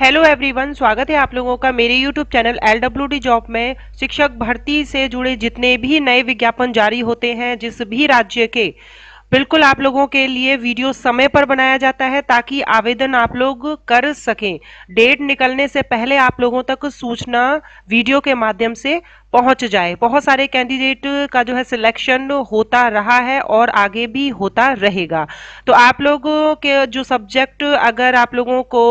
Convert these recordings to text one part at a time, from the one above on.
hello everyone स्वागत है आप लोगों का मेरे YouTube channel L W D job में शिक्षक भर्ती से जुड़े जितने भी नए विज्ञापन जारी होते हैं जिस भी राज्य के बिल्कुल आप लोगों के लिए वीडियो समय पर बनाया जाता है ताकि आवेदन आप लोग कर सकें डेट निकलने से पहले आप लोगों तक सूचना वीडियो के माध्यम से पहुंच जाए बहुत सारे कैंडिडेट का जो है सिलेक्शन होता रहा है और आगे भी होता रहेगा तो आप लोगों के जो सब्जेक्ट अगर आप लोगों को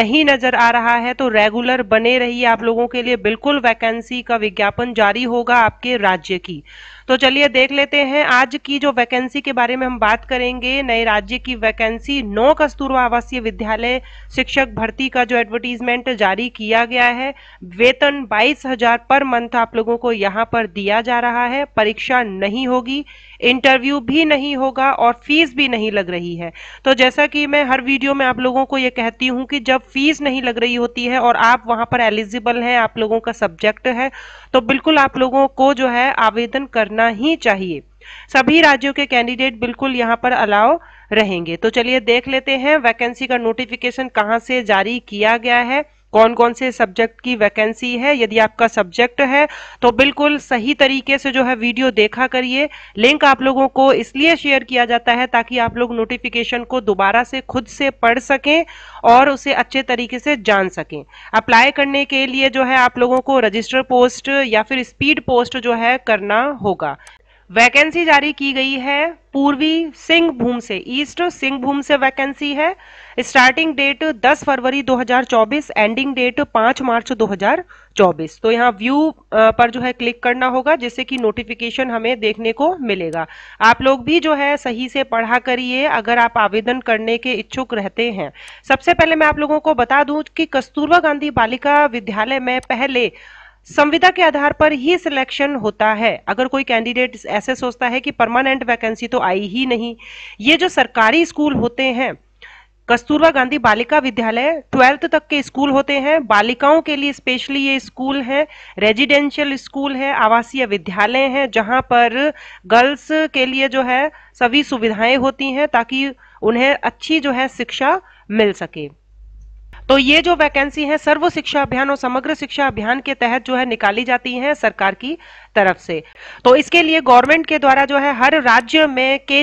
नहीं नज़र आ रहा है तो रेगुलर बने रहिए आप लोगों के लिए बिल्कुल वैकेंसी का विज्ञापन जारी होगा आपके राज्य की तो चलिए देख लेते हैं आज की जो वैकेंसी के बारे में हम बात करेंगे नए राज्य की वैकेंसी नौ कस्तूरबा आवासीय विद्यालय शिक्षक भर्ती का जो एडवर्टीजमेंट जारी किया गया है वेतन बाईस हजार पर मंथ आप आप लोगों को यहाँ पर दिया जा रहा है परीक्षा नहीं होगी इंटरव्यू भी नहीं होगा और फीस भी नहीं लग रही है तो जैसा कि मैं हर वीडियो में आप लोगों को ये कहती हूँ कि जब फीस नहीं लग रही होती है और आप वहाँ पर एलिजिबल हैं आप लोगों का सब्जेक्ट है तो बिल्कुल आप लोगों को जो है आवेदन करना ही चाहिए सभी राज्यों के कैंडिडेट बिल्कुल यहाँ पर अलाव रहेंगे तो चलिए देख लेते हैं वैकेंसी का नोटिफिकेशन कहाँ से जारी किया गया है कौन कौन से सब्जेक्ट की वैकेंसी है यदि आपका सब्जेक्ट है तो बिल्कुल सही तरीके से जो है वीडियो देखा करिए लिंक आप लोगों को इसलिए शेयर किया जाता है ताकि आप लोग नोटिफिकेशन को दोबारा से खुद से पढ़ सकें और उसे अच्छे तरीके से जान सकें अप्लाई करने के लिए जो है आप लोगों को रजिस्टर पोस्ट या फिर स्पीड पोस्ट जो है करना होगा वैकेंसी जारी की गई है पूर्वी सिंहभूम से ईस्ट सिंहभूम से वैकेंसी है स्टार्टिंग डेट 10 फरवरी 2024 एंडिंग डेट 5 मार्च 2024 तो यहाँ व्यू पर जो है क्लिक करना होगा जिससे कि नोटिफिकेशन हमें देखने को मिलेगा आप लोग भी जो है सही से पढ़ा करिए अगर आप आवेदन करने के इच्छुक रहते हैं सबसे पहले मैं आप लोगों को बता दू कि कस्तूरबा गांधी बालिका विद्यालय में पहले संविदा के आधार पर ही सिलेक्शन होता है अगर कोई कैंडिडेट ऐसे सोचता है कि परमानेंट वैकेंसी तो आई ही नहीं ये जो सरकारी स्कूल होते हैं कस्तूरबा गांधी बालिका विद्यालय ट्वेल्थ तक के स्कूल होते हैं बालिकाओं के लिए स्पेशली ये स्कूल है रेजिडेंशियल स्कूल है आवासीय विद्यालय हैं जहां पर गर्ल्स के लिए जो है सभी सुविधाएं होती हैं ताकि उन्हें अच्छी जो है शिक्षा मिल सके तो ये जो वैकेंसी है सर्व शिक्षा अभियान और समग्र शिक्षा अभियान के तहत जो है निकाली जाती है सरकार की तरफ से तो इसके लिए गवर्नमेंट के द्वारा जो है हर राज्य में के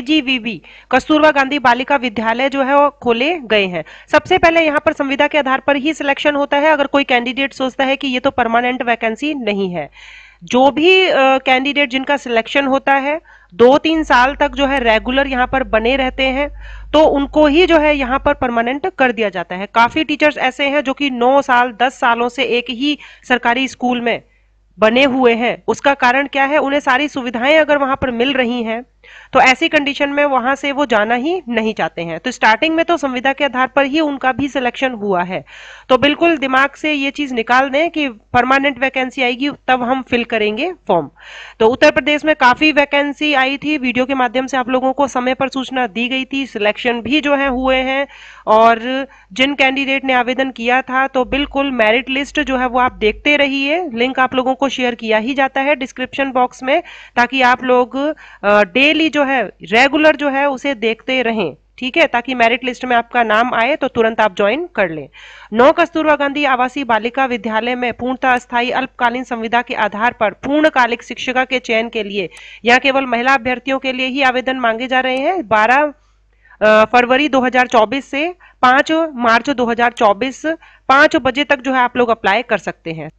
कस्तूरबा गांधी बालिका विद्यालय जो है वो खोले गए हैं सबसे पहले यहाँ पर संविदा के आधार पर ही सिलेक्शन होता है अगर कोई कैंडिडेट सोचता है कि ये तो परमानेंट वैकेंसी नहीं है जो भी कैंडिडेट जिनका सिलेक्शन होता है दो तीन साल तक जो है रेगुलर यहाँ पर बने रहते हैं तो उनको ही जो है यहाँ पर परमानेंट कर दिया जाता है काफी टीचर्स ऐसे हैं जो कि नौ साल दस सालों से एक ही सरकारी स्कूल में बने हुए हैं उसका कारण क्या है उन्हें सारी सुविधाएं अगर वहां पर मिल रही हैं तो ऐसी कंडीशन में वहां से वो जाना ही नहीं चाहते हैं तो स्टार्टिंग में तो संविदा के आधार पर ही उनका भी सिलेक्शन हुआ है तो बिल्कुल दिमाग से ये चीज निकाल दें कि परमानेंट वैकेंसी आएगी तब हम फिल करेंगे फॉर्म तो उत्तर प्रदेश में काफी वैकेंसी आई थी वीडियो के माध्यम से आप लोगों को समय पर सूचना दी गई थी सिलेक्शन भी जो है हुए हैं और जिन कैंडिडेट ने आवेदन किया था तो बिल्कुल मेरिट लिस्ट जो है वो आप देखते रहिए लिंक आप लोगों को शेयर किया ही जाता है डिस्क्रिप्शन बॉक्स में ताकि आप लोग डेली डेली जो है रेगुलर जो है उसे देखते रहें ठीक है ताकि मेरिट लिस्ट में आपका नाम आए तो तुरंत आप ज्वाइन कर लें नौ कस्तूरबा गांधी आवासीय बालिका विद्यालय में पूर्णतः स्थायी अल्पकालीन संविदा के आधार पर पूर्णकालिक शिक्षिका के चयन के लिए यहाँ केवल महिला अभ्यर्थियों के लिए ही आवेदन मांगे जा रहे हैं बारह फरवरी 2024 से 5 मार्च 2024 हजार बजे तक जो है आप लोग अप्लाई कर सकते हैं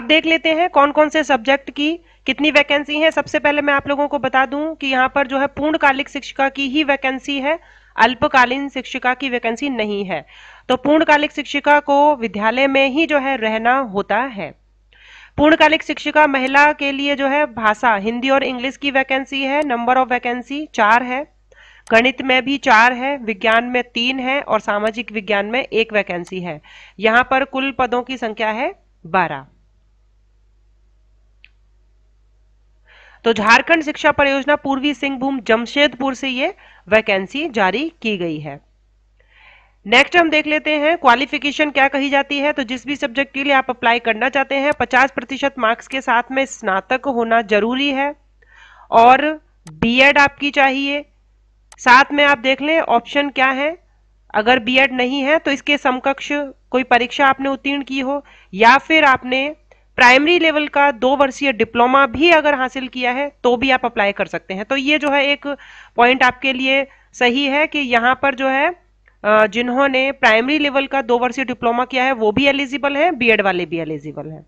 अब देख लेते हैं कौन कौन से सब्जेक्ट की कितनी वैकेंसी है सबसे पहले मैं आप लोगों को बता दूं कि यहाँ पर जो है पूर्णकालिक शिक्षिका की ही वैकेंसी है अल्पकालीन शिक्षिका की वैकेंसी नहीं है तो पूर्णकालिक शिक्षिका को विद्यालय में ही जो है रहना होता है पूर्णकालिक शिक्षिका महिला के लिए जो है भाषा हिंदी और इंग्लिश की वैकेंसी है नंबर ऑफ वैकेंसी चार है गणित में भी चार है विज्ञान में तीन है और सामाजिक विज्ञान में एक वैकेंसी है यहाँ पर कुल पदों की संख्या है बारह तो झारखंड शिक्षा परियोजना पूर्वी सिंहभूम जमशेदपुर से ये वैकेंसी जारी की गई है नेक्स्ट हम देख लेते हैं क्वालिफिकेशन क्या कही जाती है तो जिस भी सब्जेक्ट के लिए आप अप्लाई करना चाहते हैं 50 प्रतिशत मार्क्स के साथ में स्नातक होना जरूरी है और बीएड आपकी चाहिए साथ में आप देख लें ऑप्शन क्या है अगर बीएड नहीं है तो इसके समकक्ष कोई परीक्षा आपने उत्तीर्ण की हो या फिर आपने प्राइमरी लेवल का दो वर्षीय डिप्लोमा भी अगर हासिल किया है तो भी आप अप्लाई कर सकते हैं तो ये जो है एक पॉइंट आपके लिए सही है कि यहाँ पर जो है जिन्होंने प्राइमरी लेवल का दो वर्षीय डिप्लोमा किया है वो भी एलिजिबल है बीएड वाले भी एलिजिबल है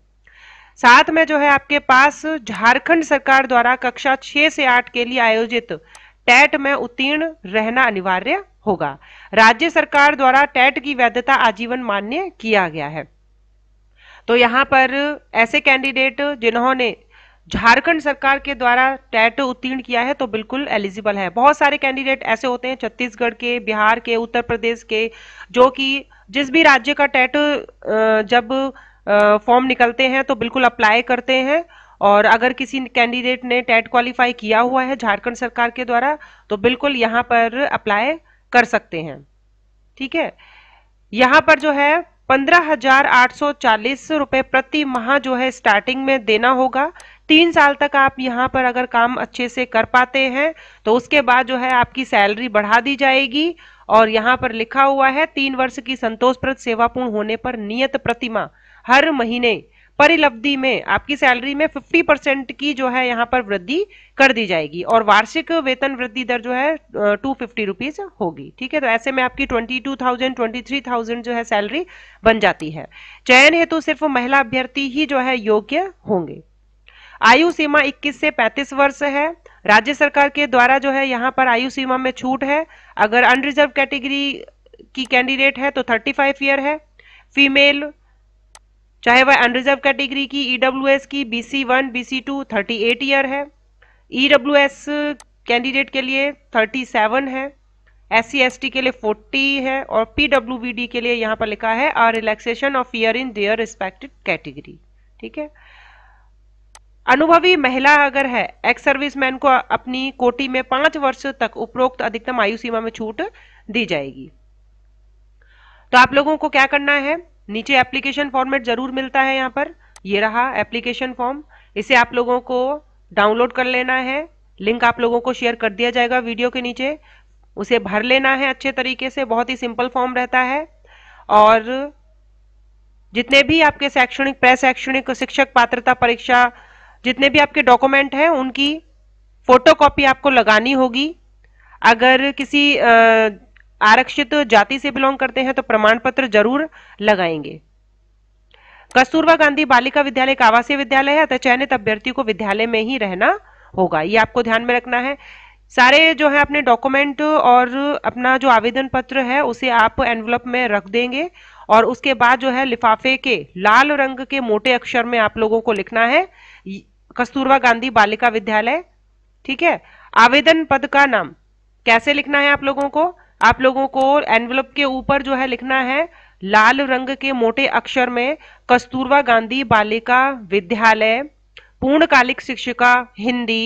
साथ में जो है आपके पास झारखंड सरकार द्वारा कक्षा छह से आठ के लिए आयोजित टेट में उत्तीर्ण रहना अनिवार्य होगा राज्य सरकार द्वारा टेट की वैधता आजीवन मान्य किया गया है तो यहाँ पर ऐसे कैंडिडेट जिन्होंने झारखंड सरकार के द्वारा टेट उत्तीर्ण किया है तो बिल्कुल एलिजिबल है बहुत सारे कैंडिडेट ऐसे होते हैं छत्तीसगढ़ के बिहार के उत्तर प्रदेश के जो कि जिस भी राज्य का टेट जब फॉर्म निकलते हैं तो बिल्कुल अप्लाई करते हैं और अगर किसी कैंडिडेट ने टेट क्वालिफाई किया हुआ है झारखंड सरकार के द्वारा तो बिल्कुल यहाँ पर अप्लाई कर सकते हैं ठीक है यहाँ पर जो है पंद्रह हजार आठ सौ चालीस प्रति माह जो है स्टार्टिंग में देना होगा तीन साल तक आप यहाँ पर अगर काम अच्छे से कर पाते हैं तो उसके बाद जो है आपकी सैलरी बढ़ा दी जाएगी और यहाँ पर लिखा हुआ है तीन वर्ष की संतोषप्रद सेवापूर्ण होने पर नियत प्रतिमा हर महीने परिलब्धि में आपकी सैलरी में 50 परसेंट की जो है यहाँ पर वृद्धि कर दी जाएगी और वार्षिक वेतन वृद्धि दर जो है टू फिफ्टी रुपीज होगी ठीक है तो ऐसे में आपकी twenty two thousand twenty three thousand जो है सैलरी बन जाती है चयन हेतु तो सिर्फ महिला अभ्यर्थी ही जो है योग्य होंगे आयु सीमा 21 से 35 वर्ष है राज्य सरकार के द्वारा जो है यहाँ पर आयु सीमा में छूट है अगर अनरिजर्व कैटेगरी की कैंडिडेट है तो थर्टी ईयर है फीमेल चाहे वह अनरिजर्व कैटेगरी की ईडब्ल्यूएस e की BC one BC two thirty eight year है ईडब्ल्यूएस e कैंडिडेट के लिए थर्टी सेवन है एस सी के लिए फोर्टी है और पीडब्ल्यूबीडी के लिए यहाँ पर लिखा है a relaxation of year in their respected category ठीक है अनुभवी महिला अगर है एक्स सर्विसमैन को अपनी कोटी में पांच वर्ष तक उपरोक्त अधिकतम आयु सीमा में छूट दी जाएगी तो आप लोगों को क्या करना है नीचे एप्लीकेशन फॉर्मेट जरूर मिलता है यहाँ पर ये रहा एप्लीकेशन फॉर्म इसे आप लोगों को डाउनलोड कर लेना है लिंक आप लोगों को शेयर कर दिया जाएगा वीडियो के नीचे उसे भर लेना है अच्छे तरीके से बहुत ही सिंपल फॉर्म रहता है और जितने भी आपके शैक्षणिक प्रशैक्षणिक शिक्षक पात्रता परीक्षा जितने भी आपके डॉक्यूमेंट हैं उनकी फोटोकॉपी आपको लगानी होगी अगर किसी आ, आरक्षित जाति से बिलोंग करते हैं तो प्रमाण पत्र जरूर लगाएंगे कस्तूरबा गांधी बालिका विद्यालय एक आवासीय विद्यालय है अतः चयनित अभ्यर्थी को विद्यालय में ही रहना होगा ये आपको ध्यान में रखना है सारे जो है अपने डॉक्यूमेंट और अपना जो आवेदन पत्र है उसे आप एनवलप में रख देंगे और उसके बाद जो है लिफाफे के लाल रंग के मोटे अक्षर में आप लोगों को लिखना है कस्तूरबा गांधी बालिका विद्यालय ठीक है आवेदन पद का नाम कैसे लिखना है आप लोगों को आप लोगों को एनवलप के ऊपर जो है लिखना है लाल रंग के मोटे अक्षर में कस्तूरबा गांधी बालिका विद्यालय पूर्णकालिक शिक्षिका हिंदी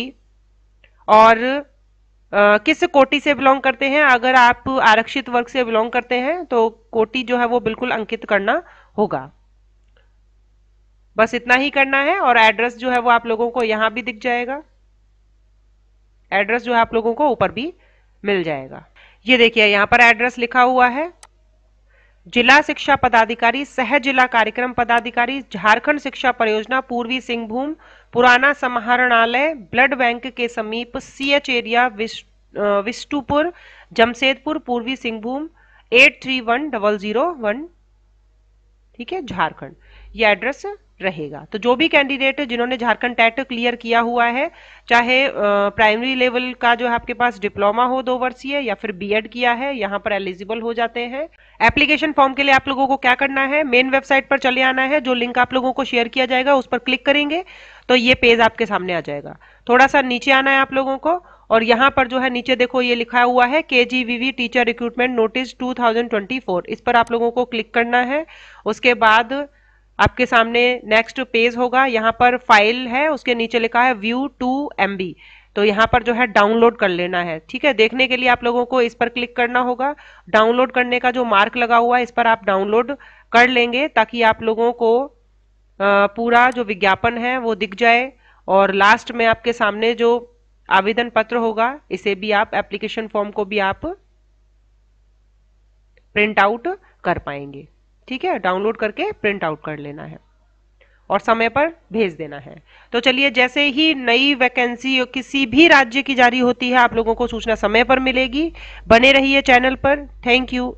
और आ, किस कोटि से बिलोंग करते हैं अगर आप आरक्षित वर्ग से बिलोंग करते हैं तो कोटि जो है वो बिल्कुल अंकित करना होगा बस इतना ही करना है और एड्रेस जो है वो आप लोगों को यहां भी दिख जाएगा एड्रेस जो है आप लोगों को ऊपर भी मिल जाएगा ये देखिए यहाँ पर एड्रेस लिखा हुआ है जिला शिक्षा पदाधिकारी सह जिला कार्यक्रम पदाधिकारी झारखंड शिक्षा परियोजना पूर्वी सिंहभूम पुराना समाहरणालय ब्लड बैंक के समीप C H area Bistupur Jamshedpur पूर्वी Singhbhum eight three one double zero one ठीक है झारखंड ये एड्रेस रहेगा तो जो भी कैंडिडेट जिन्होंने झारखंड टेट क्लियर किया हुआ है चाहे प्राइमरी लेवल का जो है आपके पास डिप्लोमा हो दो वर्षीय या फिर बीएड किया है यहाँ पर एलिजिबल हो जाते हैं एप्लीकेशन फॉर्म के लिए आप लोगों को क्या करना है मेन वेबसाइट पर चले आना है जो लिंक आप लोगों को शेयर किया जाएगा उस पर क्लिक करेंगे तो ये पेज आपके सामने आ जाएगा थोड़ा सा नीचे आना है आप लोगों को और यहाँ पर जो है नीचे देखो ये लिखा हुआ है के टीचर रिक्रूटमेंट नोटिस टू इस पर आप लोगों को क्लिक करना है उसके बाद आपके सामने नेक्स्ट पेज होगा यहाँ पर फाइल है उसके नीचे लिखा है व्यू टू एम तो यहाँ पर जो है डाउनलोड कर लेना है ठीक है देखने के लिए आप लोगों को इस पर क्लिक करना होगा डाउनलोड करने का जो मार्क लगा हुआ है इस पर आप डाउनलोड कर लेंगे ताकि आप लोगों को पूरा जो विज्ञापन है वो दिख जाए और लास्ट में आपके सामने जो आवेदन पत्र होगा इसे भी आप एप्लीकेशन फॉर्म को भी आप प्रिंट आउट कर पाएंगे ठीक है डाउनलोड करके प्रिंट आउट कर लेना है और समय पर भेज देना है तो चलिए जैसे ही नई वैकेंसी किसी भी राज्य की जारी होती है आप लोगों को सूचना समय पर मिलेगी बने रहिए चैनल पर थैंक यू